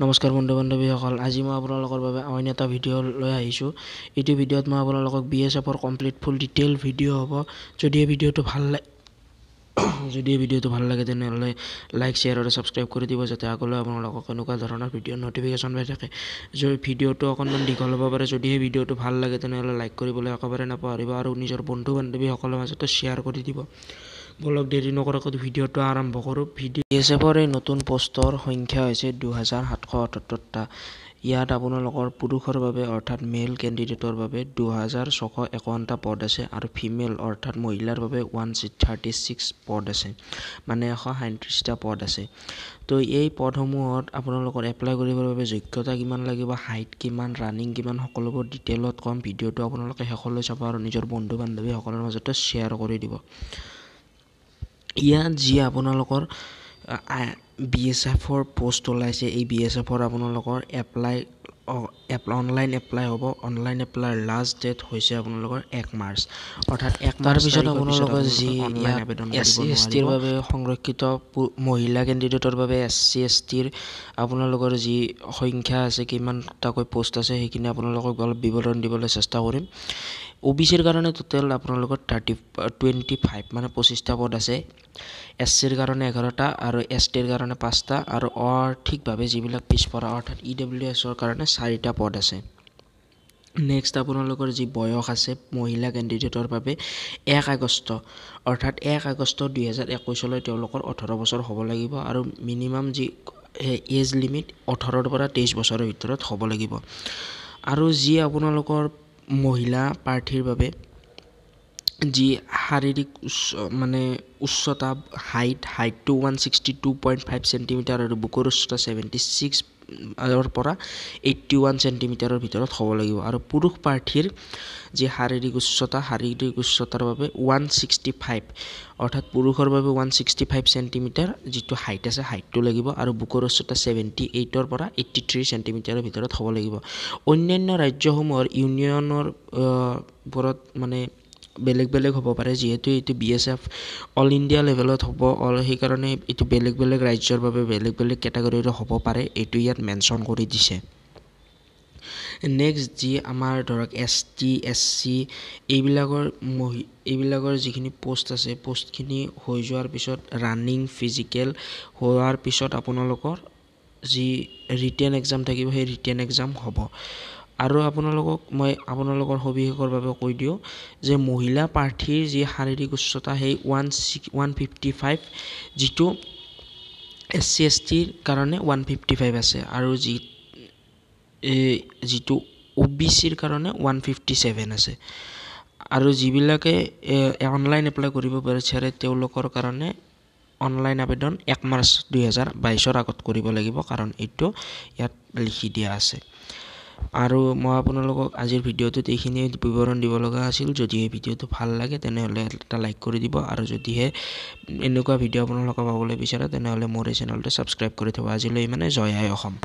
নমস্কাৰ বন্ধু বান্ধৱীসকল আজি মই আপোনালোকৰ বাবে অইন এটা ভিডিঅ' লৈ আহিছোঁ এইটো ভিডিঅ'ত মই আপোনালোকক বি এছ এফৰ কমপ্লিট ফুল ডিটেইল ভিডিঅ' হ'ব যদি এই ভিডিঅ'টো ভাল লাগে যদি এই ভিডিঅ'টো ভাল লাগে তেনেহ'লে লাইক শ্বেয়াৰ আৰু ছাবস্ক্ৰাইব কৰি দিব যাতে আগলৈ আপোনালোকক এনেকুৱা ধৰণৰ ভিডিঅ' ন'টিফিকেশ্যন পাই থাকে যদি ভিডিঅ'টো অকণমান দীঘল হ'ব পাৰে যদি সেই ভিডিঅ'টো ভাল লাগে তেনেহ'লে লাইক কৰিবলৈ একেবাৰে নাপাহৰিব আৰু নিজৰ বন্ধু বান্ধৱীসকলৰ মাজতে শ্বেয়াৰ কৰি দিব বলক দেৰি নকৰাকৈ ভিডিঅ'টো আৰম্ভ কৰোঁ ভিডিঅ' এছ এফৰ এই নতুন পষ্টৰ সংখ্যা হৈছে দুহেজাৰ সাতশ আঠসত্তৰটা ইয়াত আপোনালোকৰ পুৰুষৰ বাবে অৰ্থাৎ মেল কেণ্ডিডেটৰ বাবে দুহেজাৰ ছশ একাৱন্নটা পদ আছে আৰু ফিমেল অৰ্থাৎ মহিলাৰ বাবে ওৱান ছিক্স থাৰ্টি ছিক্স পদ আছে মানে এশ সাইত্ৰিছটা পদ আছে তো এই পদসমূহত আপোনালোকৰ এপ্লাই কৰিবৰ বাবে যোগ্যতা কিমান লাগিব হাইট কিমান ৰানিং কিমান সকলোবোৰ ডিটেইলত ক'ম ভিডিঅ'টো আপোনালোকে শেষলৈ চাব আৰু নিজৰ বন্ধু বান্ধৱীসকলৰ মাজতে শ্বেয়াৰ কৰি দিব ইয়াত যি আপোনালোকৰ বি এছ এফৰ প'ষ্ট ওলাইছে এই বি এছ এফৰ আপোনালোকৰ এপ্লাই অনলাইন এপ্লাই হ'ব অনলাইন এপ্লাইৰ লাষ্ট ডেট হৈছে আপোনালোকৰ এক মাৰ্চ অৰ্থাৎ এক পিছত আপোনালোকৰ যি আবেদন এছ চি এছ টিৰ বাবে সংৰক্ষিত মহিলা কেণ্ডিডেটৰ বাবে এছ চি এছ টিৰ আপোনালোকৰ যি সংখ্যা আছে কিমানটাকৈ প'ষ্ট আছে সেইখিনি আপোনালোকক অলপ বিৱৰণ দিবলৈ চেষ্টা কৰিম ও বি চিৰ কাৰণে টোটেল আপোনালোকৰ থাৰ্টি টুৱেণ্টি ফাইভ মানে পঁচিছটা পদ আছে এছ চিৰ কাৰণে এঘাৰটা আৰু এছ টিৰ কাৰণে পাঁচটা আৰু আৰ্থিকভাৱে যিবিলাক পিছপৰা অৰ্থাৎ ই ডব্লিউ এছৰ কাৰণে চাৰিটা পদ আছে নেক্সট আপোনালোকৰ যি বয়স আছে মহিলা কেণ্ডিডেটৰ বাবে এক আগষ্ট অৰ্থাৎ এক আগষ্ট দুহেজাৰ একৈছলৈ তেওঁলোকৰ ওঠৰ বছৰ হ'ব লাগিব আৰু মিনিমাম যি এজ লিমিট ওঠৰৰ পৰা তেইছ বছৰৰ ভিতৰত হ'ব লাগিব আৰু যি আপোনালোকৰ মহিলা প্ৰাৰ্থীৰ বাবে যি শাৰীৰিক উচ্চ মানে উচ্চতা হাইট হাইটটো one sixty two point five centimetre আৰু বুকুৰ উচ্চতা ছেভেণ্টি ছিক্স ৰ পৰা এইটি ওৱান চেণ্টিমিটাৰৰ ভিতৰত হ'ব লাগিব আৰু পুৰুষ প্ৰাৰ্থীৰ যি শাৰীৰিক উচ্চতা শাৰীৰিক উচ্চতাৰ বাবে ওৱান ছিক্সটি ফাইভ অৰ্থাৎ পুৰুষৰ বাবে ওৱান ছিক্সটি ফাইভ চেণ্টিমিটাৰ যিটো হাইট আছে হাইটটো লাগিব আৰু বুকৰ উচ্চতা ছেভেণ্টি এইটৰ পৰা এইটি থ্ৰী চেণ্টিমিটাৰৰ ভিতৰত হ'ব লাগিব অন্যান্য ৰাজ্যসমূহৰ ইউনিয়নৰ ওপৰত মানে বেলেগ বেলেগ হ'ব পাৰে যিহেতু এইটো B S F all India লেভেলত হ'ব অল সেইকাৰণে এইটো বেলেগ বেলেগ ৰাজ্যৰ বাবে বেলেগ বেলেগ কেটাগৰীৰ হ'ব পাৰে এইটো ইয়াত মেনশ্যন কৰি দিছে নেক্সট যি আমাৰ ধৰক এছ টি এছ চি এইবিলাকৰ মহি এইবিলাকৰ যিখিনি পোষ্ট আছে পোষ্টখিনি হৈ যোৱাৰ পিছত ৰানিং ফিজিকেল হোৱাৰ পিছত আপোনালোকৰ যি ৰিটেন এক্সাম থাকিব সেই ৰিটেন এক্সাম হ'ব আৰু আপোনালোকক মই আপোনালোকৰ সবিশেষৰ বাবে কৈ দিওঁ যে মহিলা প্ৰাৰ্থীৰ যি শাৰীৰিক উচ্চতা সেই one six one fifty five যিটো এছ চি এছ টিৰ কাৰণে ওৱান ফিফটি ফাইভ আছে আৰু যি যিটো অ' বি চিৰ কাৰণে ওৱান ফিফটি ছেভেন আছে আৰু যিবিলাকে অনলাইন এপ্লাই কৰিব বিচাৰে তেওঁলোকৰ কাৰণে অনলাইন আবেদন এক মাৰ্চ দুহেজাৰ বাইছৰ আগত কৰিব লাগিব কাৰণ এইটো ইয়াত লিখি দিয়া আছে আৰু মই আপোনালোকক আজিৰ ভিডিঅ'টোত এইখিনি বিৱৰণ দিব লগা আছিল যদিহে ভিডিঅ'টো ভাল লাগে তেনেহ'লে এটা লাইক কৰি দিব আৰু যদিহে এনেকুৱা ভিডিঅ' আপোনালোকে পাবলৈ বিচাৰে তেনেহ'লে মোৰ এই চেনেলটো ছাবস্ক্ৰাইব কৰি থ'ব আজিলৈ মানে জয় আই অসম